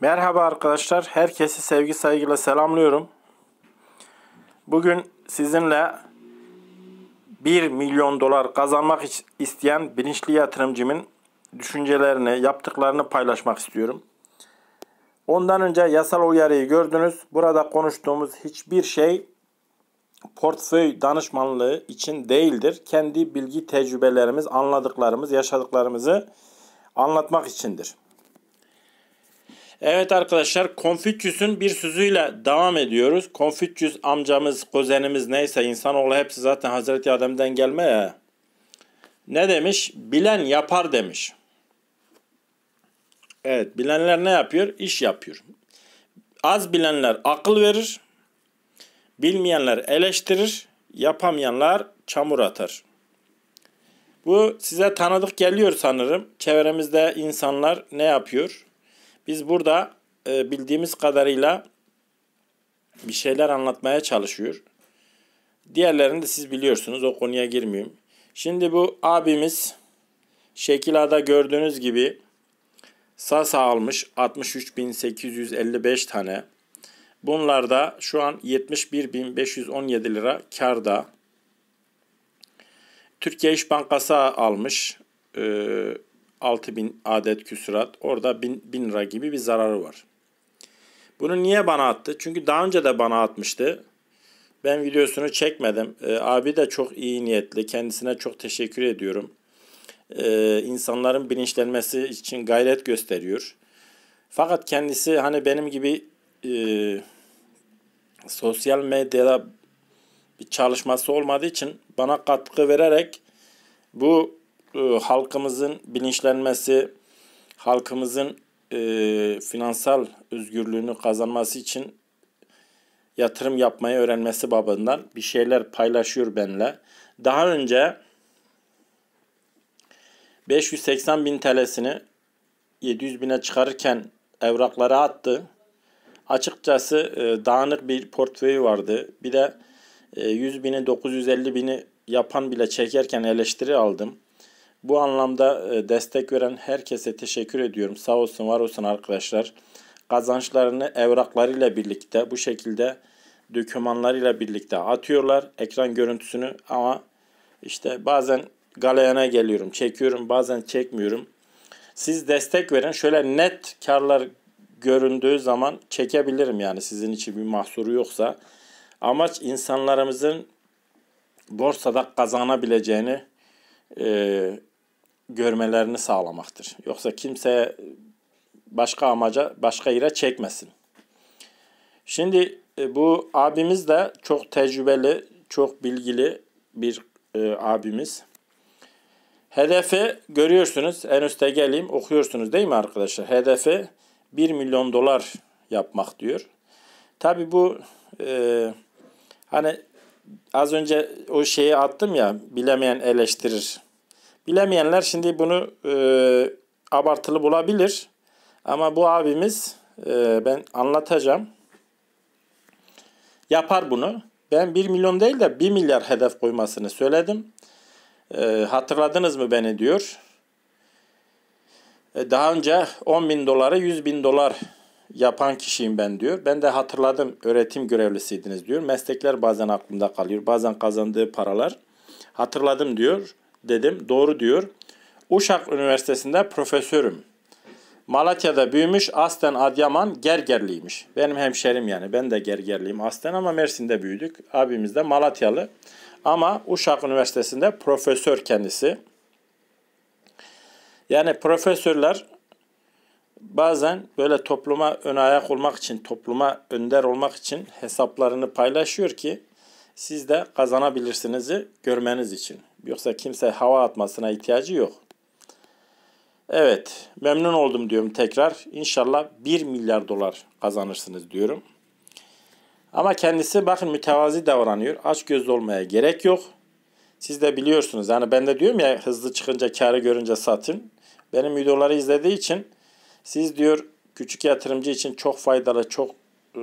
Merhaba arkadaşlar. Herkesi sevgi saygıyla selamlıyorum. Bugün sizinle 1 milyon dolar kazanmak isteyen bilinçli yatırımcımın düşüncelerini, yaptıklarını paylaşmak istiyorum. Ondan önce yasal uyarıyı gördünüz. Burada konuştuğumuz hiçbir şey portföy danışmanlığı için değildir. Kendi bilgi tecrübelerimiz, anladıklarımız, yaşadıklarımızı anlatmak içindir. Evet arkadaşlar Konfüçyüs'ün bir sözüyle devam ediyoruz. Konfüçyüs amcamız, kuzenimiz neyse insanoğlu hepsi zaten Hazreti Adem'den gelme ya. Ne demiş? Bilen yapar demiş. Evet bilenler ne yapıyor? İş yapıyor. Az bilenler akıl verir. Bilmeyenler eleştirir. Yapamayanlar çamur atar. Bu size tanıdık geliyor sanırım. Çevremizde insanlar ne yapıyor? Biz burada e, bildiğimiz kadarıyla bir şeyler anlatmaya çalışıyor. Diğerlerini de siz biliyorsunuz. O konuya girmeyeyim. Şimdi bu abimiz şekilada gördüğünüz gibi Sasa almış 63.855 tane. Bunlarda şu an 71.517 lira karda. Türkiye İş Bankası almış. E, 6000 adet küsurat. Orada 1000, 1000 lira gibi bir zararı var. Bunu niye bana attı? Çünkü daha önce de bana atmıştı. Ben videosunu çekmedim. E, abi de çok iyi niyetli. Kendisine çok teşekkür ediyorum. E, insanların bilinçlenmesi için gayret gösteriyor. Fakat kendisi hani benim gibi e, sosyal medyada bir çalışması olmadığı için bana katkı vererek bu ee, halkımızın bilinçlenmesi, halkımızın e, finansal özgürlüğünü kazanması için yatırım yapmayı öğrenmesi babından bir şeyler paylaşıyor benimle. Daha önce 580 bin TL'sini 700 bine çıkarırken evraklara attı. Açıkçası e, dağınık bir portföyü vardı. Bir de e, 100 bini 950 bini yapan bile çekerken eleştiri aldım. Bu anlamda e, destek veren herkese teşekkür ediyorum. Sağ olsun, var olsun arkadaşlar. Kazançlarını evraklarıyla birlikte bu şekilde dokümanlarıyla birlikte atıyorlar ekran görüntüsünü ama işte bazen galeyana geliyorum, çekiyorum, bazen çekmiyorum. Siz destek verin. Şöyle net karlar göründüğü zaman çekebilirim yani sizin için bir mahsuru yoksa. Amaç insanlarımızın borsada kazanabileceğini e, görmelerini sağlamaktır. Yoksa kimse başka amaca, başka yere çekmesin. Şimdi e, bu abimiz de çok tecrübeli, çok bilgili bir e, abimiz. Hedefi görüyorsunuz. En üste geleyim okuyorsunuz değil mi arkadaşlar? Hedefi 1 milyon dolar yapmak diyor. Tabi bu e, hani az önce o şeyi attım ya bilemeyen eleştirir. Bilemeyenler şimdi bunu e, abartılı bulabilir. Ama bu abimiz e, ben anlatacağım. Yapar bunu. Ben 1 milyon değil de 1 milyar hedef koymasını söyledim. E, hatırladınız mı beni diyor. E, daha önce 10 bin dolara 100 bin dolar yapan kişiyim ben diyor. Ben de hatırladım öğretim görevlisiydiniz diyor. Meslekler bazen aklımda kalıyor. Bazen kazandığı paralar. Hatırladım diyor. Dedim doğru diyor. Uşak Üniversitesi'nde profesörüm. Malatya'da büyümüş Aslen Adıyaman Gergerliymiş. Benim hemşerim yani ben de Gergerliyim Aslen ama Mersin'de büyüdük. Abimiz de Malatyalı ama Uşak Üniversitesi'nde profesör kendisi. Yani profesörler bazen böyle topluma ön ayak olmak için, topluma önder olmak için hesaplarını paylaşıyor ki siz de kazanabilirsinizi görmeniz için. Yoksa kimse hava atmasına ihtiyacı yok. Evet, memnun oldum diyorum tekrar. İnşallah 1 milyar dolar kazanırsınız diyorum. Ama kendisi bakın mütevazi davranıyor. Aç göz olmaya gerek yok. Siz de biliyorsunuz. Yani ben de diyorum ya hızlı çıkınca karı görünce satın. Benim videoları izlediği için siz diyor küçük yatırımcı için çok faydalı, çok e,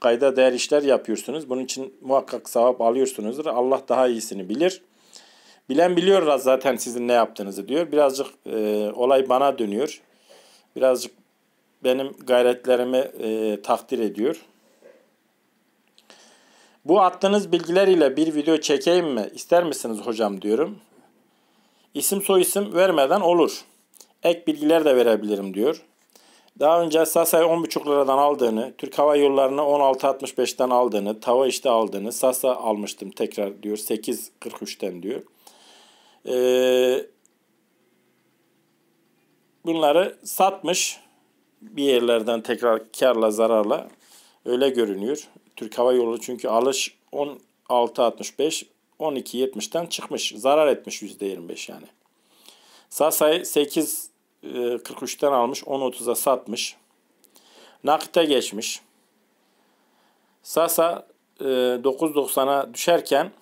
kayda değer işler yapıyorsunuz. Bunun için muhakkak sevap alıyorsunuzdur. Allah daha iyisini bilir. Bilen biliyor zaten sizin ne yaptığınızı diyor. Birazcık e, olay bana dönüyor. Birazcık benim gayretlerimi e, takdir ediyor. Bu attığınız bilgiler ile bir video çekeyim mi? İster misiniz hocam diyorum. İsim soyisim vermeden olur. Ek bilgiler de verebilirim diyor. Daha önce Sasa'yı 10,5 liradan aldığını, Türk Hava Yolları'nı 16.65'ten aldığını, Tava işte aldığını, Sasa almıştım tekrar diyor 8.43'ten diyor. Ee, bunları satmış bir yerlerden tekrar karla zararla öyle görünüyor. Türk Hava Yolu çünkü alış 16.65 12.70'ten çıkmış. Zarar etmiş %25 yani. Sasa'yı e, 8.43'ten almış. 10.30'a satmış. Nakite geçmiş. Sasa 9.90'a e, düşerken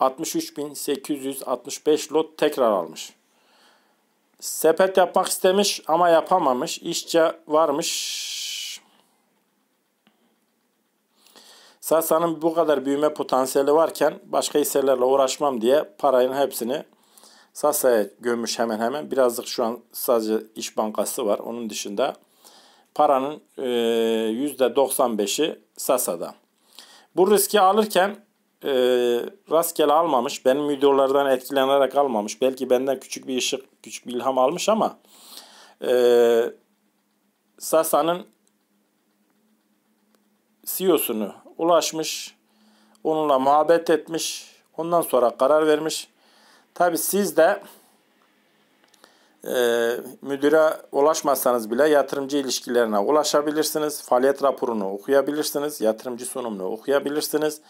63.865 lot tekrar almış. Sepet yapmak istemiş ama yapamamış. İşçe varmış. Sasa'nın bu kadar büyüme potansiyeli varken başka hisselerle uğraşmam diye parayın hepsini Sasa'ya gömmüş hemen hemen. Birazcık şu an sadece İş Bankası var. Onun dışında paranın e, %95'i Sasa'da. Bu riski alırken rastgele almamış. Benim videolardan etkilenerek almamış. Belki benden küçük bir ışık, küçük bir ilham almış ama Sasa'nın CEO'sunu ulaşmış. Onunla muhabbet etmiş. Ondan sonra karar vermiş. Tabi siz de e, müdüre ulaşmazsanız bile yatırımcı ilişkilerine ulaşabilirsiniz. Faaliyet raporunu okuyabilirsiniz. Yatırımcı sunumunu okuyabilirsiniz.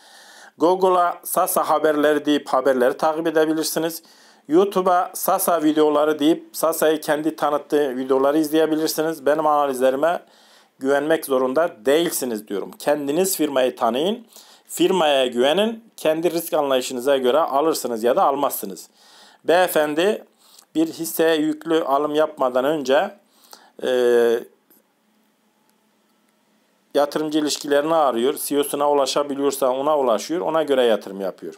Google'a Sasa haberleri deyip haberleri takip edebilirsiniz. YouTube'a Sasa videoları deyip Sasa'yı kendi tanıttığı videoları izleyebilirsiniz. Benim analizlerime güvenmek zorunda değilsiniz diyorum. Kendiniz firmayı tanıyın. Firmaya güvenin, kendi risk anlayışınıza göre alırsınız ya da almazsınız. Beyefendi bir hisseye yüklü alım yapmadan önce e, yatırımcı ilişkilerini arıyor. CEO'suna ulaşabiliyorsa ona ulaşıyor. Ona göre yatırım yapıyor.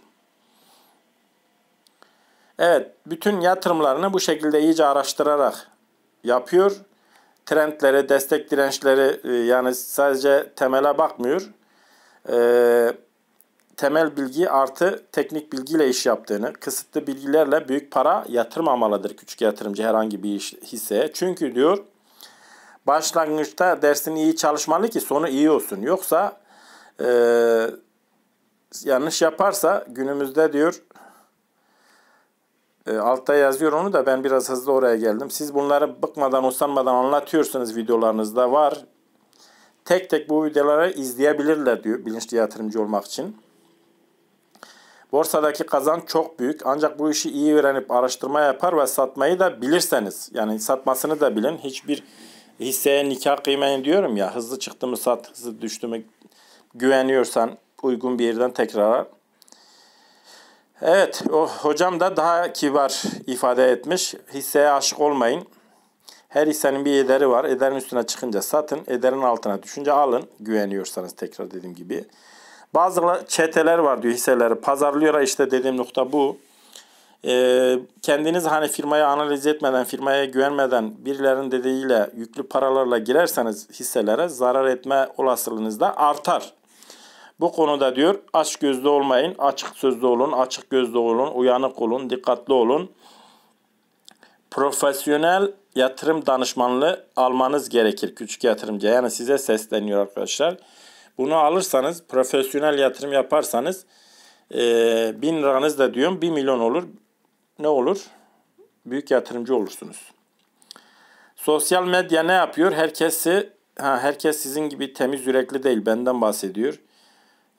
Evet, bütün yatırımlarını bu şekilde iyice araştırarak yapıyor. Trendleri, destek dirençleri e, yani sadece temele bakmıyor e, temel bilgi artı teknik bilgiyle iş yaptığını, kısıtlı bilgilerle büyük para yatırmamalıdır küçük yatırımcı herhangi bir iş, hisseye. Çünkü diyor başlangıçta dersini iyi çalışmalı ki sonu iyi olsun. Yoksa e, yanlış yaparsa günümüzde diyor e, altta yazıyor onu da ben biraz hızlı oraya geldim. Siz bunları bıkmadan usanmadan anlatıyorsunuz videolarınızda var tek tek bu videoları izleyebilirler diyor bilinçli yatırımcı olmak için. Borsadaki kazanç çok büyük ancak bu işi iyi öğrenip araştırma yapar ve satmayı da bilirseniz yani satmasını da bilin. Hiçbir hisseye nikah kıymayın diyorum ya hızlı çıktı mı sat hızlı düştü mü güveniyorsan uygun bir yerden tekrar Evet, o hocam da daha kibar ifade etmiş. Hisseye aşık olmayın. Her hissenin bir ederi var. Ederin üstüne çıkınca satın, ederin altına düşünce alın. Güveniyorsanız tekrar dediğim gibi. Bazı çeteler var diyor hisseleri. Pazarlıyor işte dediğim nokta bu. E, kendiniz hani firmayı analiz etmeden, firmaya güvenmeden birilerinin dediğiyle yüklü paralarla girerseniz hisselere zarar etme olasılığınız da artar. Bu konuda diyor aç gözlü olmayın, açık sözlü olun, açık gözlü olun, uyanık olun, dikkatli olun. Profesyonel yatırım danışmanlığı almanız gerekir küçük yatırımcı. Yani size sesleniyor arkadaşlar. Bunu alırsanız profesyonel yatırım yaparsanız e, bin liranız da diyorum 1 milyon olur. Ne olur? Büyük yatırımcı olursunuz. Sosyal medya ne yapıyor? Herkesi ha, herkes sizin gibi temiz yürekli değil. Benden bahsediyor.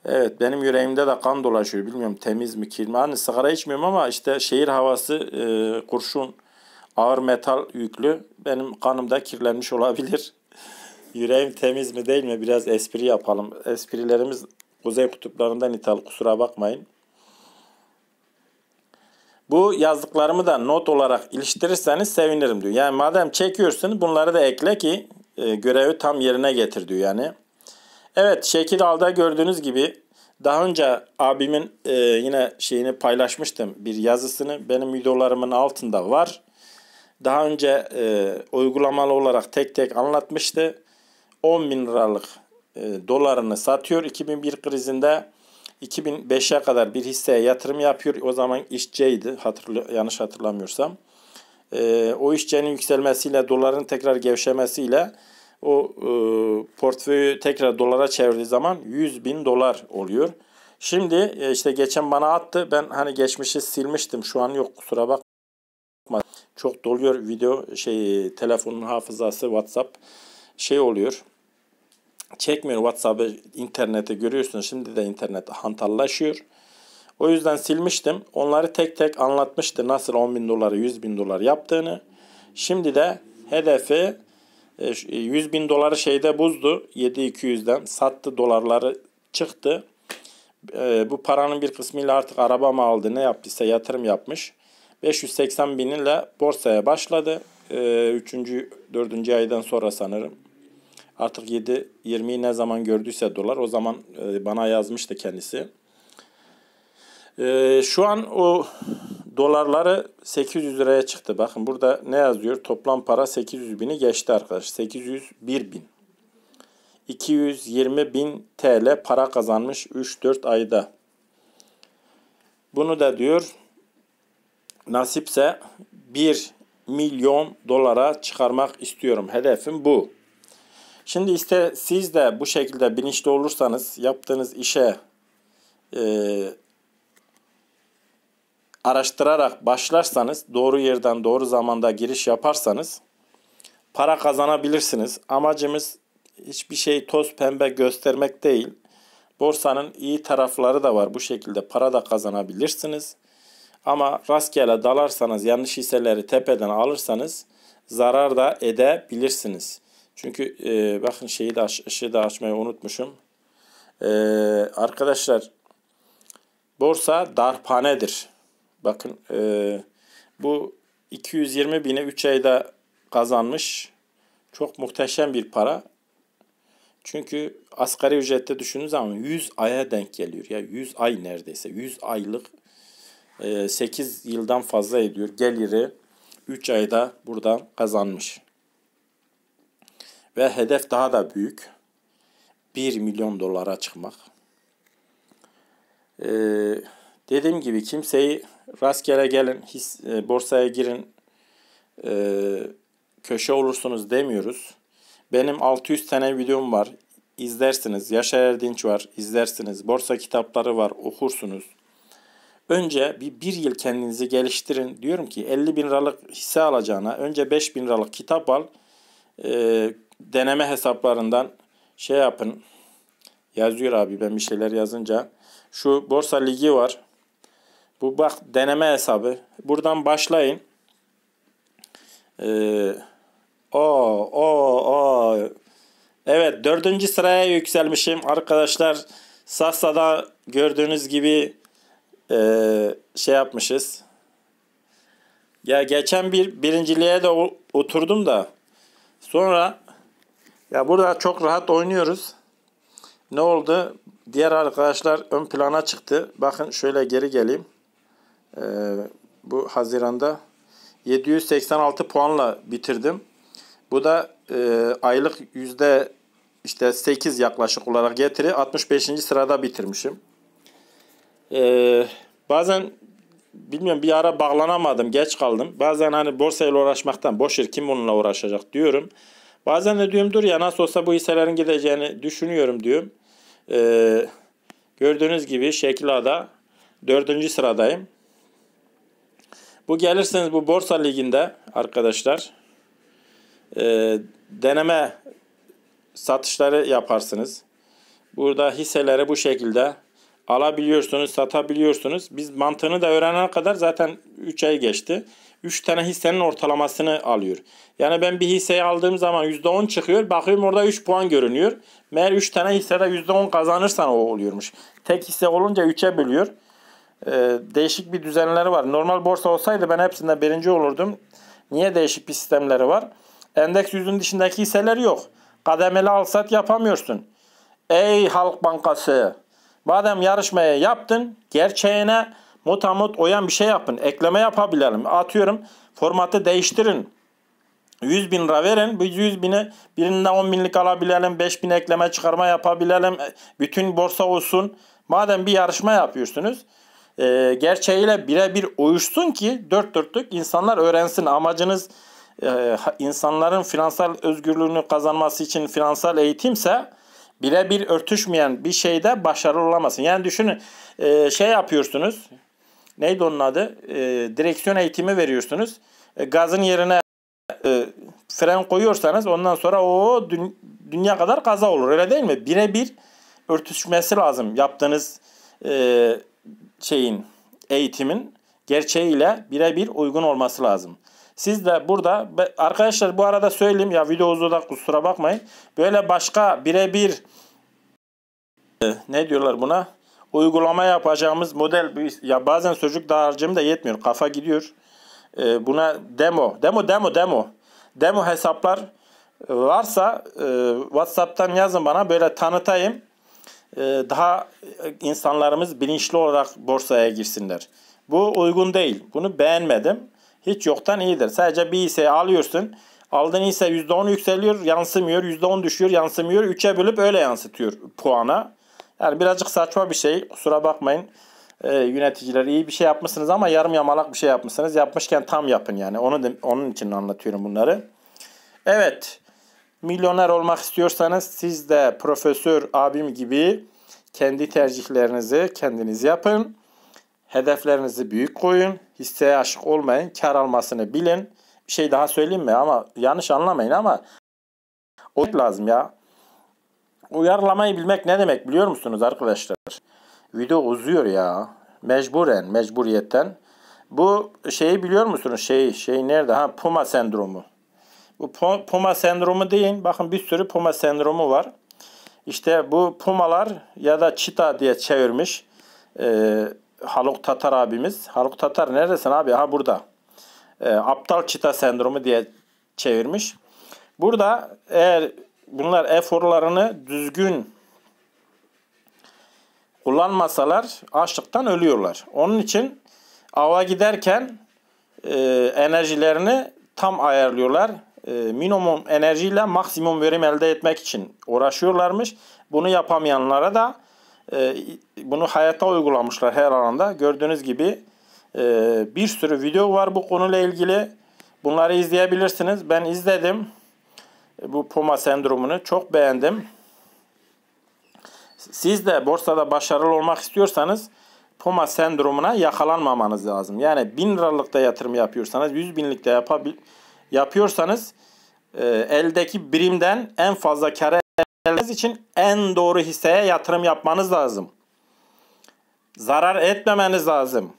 Evet benim yüreğimde de kan dolaşıyor. Bilmiyorum temiz mi kirli mi. Hani sigara içmiyorum ama işte şehir havası e, kurşun ağır metal yüklü. Benim kanımda kirlenmiş olabilir. Yüreğim temiz mi değil mi? Biraz espri yapalım. Esprilerimiz Kuzey kutuplarından ithal kusura bakmayın. Bu yazdıklarımı da not olarak iliştirirseniz sevinirim diyor. Yani madem çekiyorsun bunları da ekle ki e, görevi tam yerine getir diyor yani. Evet şekil alda gördüğünüz gibi daha önce abimin e, yine şeyini paylaşmıştım bir yazısını. Benim videolarımın altında var daha önce e, uygulamalı olarak tek tek anlatmıştı. 10 bin liralık e, dolarını satıyor. 2001 krizinde 2005'e kadar bir hisseye yatırım yapıyor. O zaman işçiydi, hatırlı, yanlış hatırlamıyorsam. E, o işçinin yükselmesiyle doların tekrar gevşemesiyle o e, portföyü tekrar dolara çevirdiği zaman 100 bin dolar oluyor. Şimdi e, işte geçen bana attı. Ben hani geçmişi silmiştim. Şu an yok kusura bak yapma. Çok doluyor video şey telefonun hafızası WhatsApp şey oluyor. Çekmiyor WhatsApp'ı internete görüyorsun. Şimdi de internet hantallaşıyor. O yüzden silmiştim. Onları tek tek anlatmıştı nasıl 10 bin doları 100 bin dolar yaptığını. Şimdi de hedefi 100 e, e, bin doları şeyde buzdu 7200'den sattı dolarları çıktı. E, bu paranın bir kısmıyla artık araba mı aldı ne yaptıysa yatırım yapmış. 580 bin ile borsaya başladı. 3. Ee, 4. aydan sonra sanırım. Artık 7, 20'yi ne zaman gördüyse dolar o zaman e, bana yazmıştı kendisi. Ee, şu an o dolarları 800 liraya çıktı. Bakın burada ne yazıyor? Toplam para 800 bini geçti arkadaş 801 bin. 220 bin TL para kazanmış 3-4 ayda. Bunu da diyor nasipse 1 milyon dolara çıkarmak istiyorum. Hedefim bu. Şimdi işte siz de bu şekilde bilinçli olursanız yaptığınız işe e, araştırarak başlarsanız, doğru yerden doğru zamanda giriş yaparsanız para kazanabilirsiniz. Amacımız hiçbir şey toz pembe göstermek değil. Borsanın iyi tarafları da var. Bu şekilde para da kazanabilirsiniz. Ama rastgele dalarsanız yanlış hisseleri tepeden alırsanız zarar da edebilirsiniz. Çünkü e, bakın şeyi de, aş ışığı da açmayı unutmuşum. E, arkadaşlar borsa darpanedir. Bakın e, bu 220 bini 3 ayda kazanmış. Çok muhteşem bir para. Çünkü asgari ücrette düşündüğünüz zaman 100 aya denk geliyor. Ya 100 ay neredeyse. 100 aylık 8 ee, yıldan fazla ediyor. Geliri 3 ayda buradan kazanmış. Ve hedef daha da büyük. 1 milyon dolara çıkmak. Ee, dediğim gibi kimseyi rastgele gelin, his, e, borsaya girin, e, köşe olursunuz demiyoruz. Benim 600 tane videom var. İzlersiniz. Yaşar Erdinç var. izlersiniz. Borsa kitapları var. Okursunuz. Önce bir, bir yıl kendinizi geliştirin. Diyorum ki 50 bin liralık hisse alacağına önce 5 bin liralık kitap al. E, deneme hesaplarından şey yapın. Yazıyor abi ben bir şeyler yazınca. Şu borsa ligi var. Bu bak deneme hesabı. Buradan başlayın. Ee, o o o. Evet dördüncü sıraya yükselmişim arkadaşlar. Sassa'da gördüğünüz gibi ee, şey yapmışız. Ya geçen bir birinciliğe de oturdum da sonra ya burada çok rahat oynuyoruz. Ne oldu? Diğer arkadaşlar ön plana çıktı. Bakın şöyle geri geleyim. Ee, bu Haziran'da 786 puanla bitirdim. Bu da e, aylık yüzde işte 8 yaklaşık olarak getiri 65. sırada bitirmişim. Ee, bazen bilmiyorum bir ara bağlanamadım, geç kaldım. Bazen hani borsayla uğraşmaktan boşver kim bununla uğraşacak diyorum. Bazen de diyorum dur ya nasıl olsa bu hisselerin gideceğini düşünüyorum diyorum. Ee, gördüğünüz gibi şeklada dördüncü sıradayım. Bu gelirseniz bu borsa liginde arkadaşlar e, deneme satışları yaparsınız. Burada hisseleri bu şekilde alabiliyorsunuz, satabiliyorsunuz. Biz mantığını da öğrenene kadar zaten 3 ay geçti. 3 tane hissenin ortalamasını alıyor. Yani ben bir hisseyi aldığım zaman %10 çıkıyor. Bakıyorum orada 3 puan görünüyor. Meğer 3 tane hissede %10 kazanırsan o oluyormuş. Tek hisse olunca 3'e bölüyor. Ee, değişik bir düzenleri var. Normal borsa olsaydı ben hepsinden birinci olurdum. Niye değişik bir sistemleri var? Endeks yüzün dışındaki hisseler yok. Kademeli alsat yapamıyorsun. Ey Halk Bankası! Madem yarışmaya yaptın, gerçeğine mutamut oyan bir şey yapın. Ekleme yapabilelim. Atıyorum formatı değiştirin. 100 bin lira verin. Biz 100 bini birinden 10 binlik alabilelim. 5 bin ekleme çıkarma yapabilelim. Bütün borsa olsun. Madem bir yarışma yapıyorsunuz. E, gerçeğiyle birebir uyuşsun ki dört dörtlük insanlar öğrensin. Amacınız e, insanların finansal özgürlüğünü kazanması için finansal eğitimse birebir örtüşmeyen bir şeyde başarılı olamazsın. Yani düşünün e, şey yapıyorsunuz. Neydi onun adı? E, direksiyon eğitimi veriyorsunuz. E, gazın yerine e, fren koyuyorsanız ondan sonra o dün, dünya kadar kaza olur. Öyle değil mi? Birebir örtüşmesi lazım yaptığınız e, şeyin, eğitimin gerçeğiyle birebir uygun olması lazım. Siz de burada arkadaşlar bu arada söyleyeyim ya video uzun da kusura bakmayın. Böyle başka birebir e, ne diyorlar buna? Uygulama yapacağımız model ya bazen sözcük dağarcığım da yetmiyor. Kafa gidiyor. E, buna demo, demo, demo, demo. Demo hesaplar e, varsa WhatsApp'tan yazın bana böyle tanıtayım. Daha insanlarımız bilinçli olarak borsaya girsinler. Bu uygun değil. Bunu beğenmedim hiç yoktan iyidir. Sadece bir hisse alıyorsun. Aldığın hisse %10 yükseliyor, yansımıyor. %10 düşüyor, yansımıyor. 3'e bölüp öyle yansıtıyor puana. Yani birazcık saçma bir şey. Kusura bakmayın e, yöneticiler. iyi bir şey yapmışsınız ama yarım yamalak bir şey yapmışsınız. Yapmışken tam yapın yani. Onu de, onun için anlatıyorum bunları. Evet. Milyoner olmak istiyorsanız siz de profesör abim gibi kendi tercihlerinizi kendiniz yapın. Hedeflerinizi büyük koyun. Hisseye aşık olmayın. Kar almasını bilin. Bir şey daha söyleyeyim mi? Ama yanlış anlamayın ama o lazım ya. Uyarlamayı bilmek ne demek biliyor musunuz arkadaşlar? Video uzuyor ya. Mecburen, mecburiyetten. Bu şeyi biliyor musunuz? Şey, şey nerede? Ha Puma sendromu. Bu Puma sendromu deyin. Bakın bir sürü Puma sendromu var. İşte bu pumalar ya da çita diye çevirmiş. Ee, Haluk Tatar abimiz. Haluk Tatar neredesin abi? Ha burada. E, aptal çita sendromu diye çevirmiş. Burada eğer bunlar eforlarını düzgün kullanmasalar açlıktan ölüyorlar. Onun için ava giderken e, enerjilerini tam ayarlıyorlar. E, minimum enerjiyle maksimum verim elde etmek için uğraşıyorlarmış. Bunu yapamayanlara da ee, bunu hayata uygulamışlar her alanda. Gördüğünüz gibi e, bir sürü video var bu konuyla ilgili. Bunları izleyebilirsiniz. Ben izledim e, bu Puma sendromunu. Çok beğendim. Siz de borsada başarılı olmak istiyorsanız Puma sendromuna yakalanmamanız lazım. Yani 1000 liralıkta yatırım yapıyorsanız, 100 binlikte yapabil yapıyorsanız e, eldeki birimden en fazla kere gelmeniz için en doğru hisseye yatırım yapmanız lazım. Zarar etmemeniz lazım.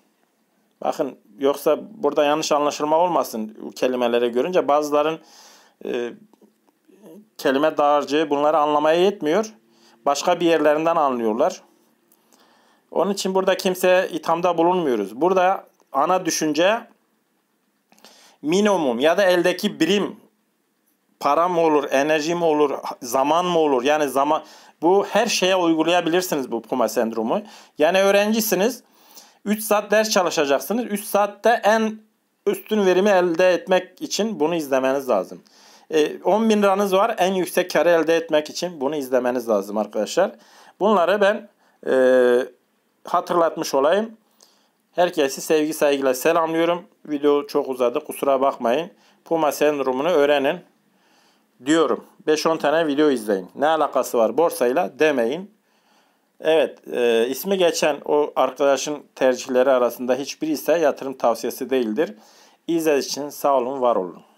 Bakın yoksa burada yanlış anlaşılma olmasın kelimelere görünce bazıların e, kelime dağarcığı bunları anlamaya yetmiyor. Başka bir yerlerinden anlıyorlar. Onun için burada kimseye ithamda bulunmuyoruz. Burada ana düşünce minimum ya da eldeki birim param olur, enerji mi olur, zaman mı olur? Yani zaman bu her şeye uygulayabilirsiniz bu Puma sendromu. Yani öğrencisiniz 3 saat ders çalışacaksınız. 3 saatte en üstün verimi elde etmek için bunu izlemeniz lazım. 10 e, bin liranız var. En yüksek karı elde etmek için bunu izlemeniz lazım arkadaşlar. Bunları ben e, hatırlatmış olayım. Herkesi sevgi saygıyla selamlıyorum. Video çok uzadı kusura bakmayın. Puma sendromunu öğrenin diyorum. 5-10 tane video izleyin. Ne alakası var borsayla demeyin. Evet, e, ismi geçen o arkadaşın tercihleri arasında hiçbiri ise yatırım tavsiyesi değildir. İzlediğiniz için sağ olun, var olun.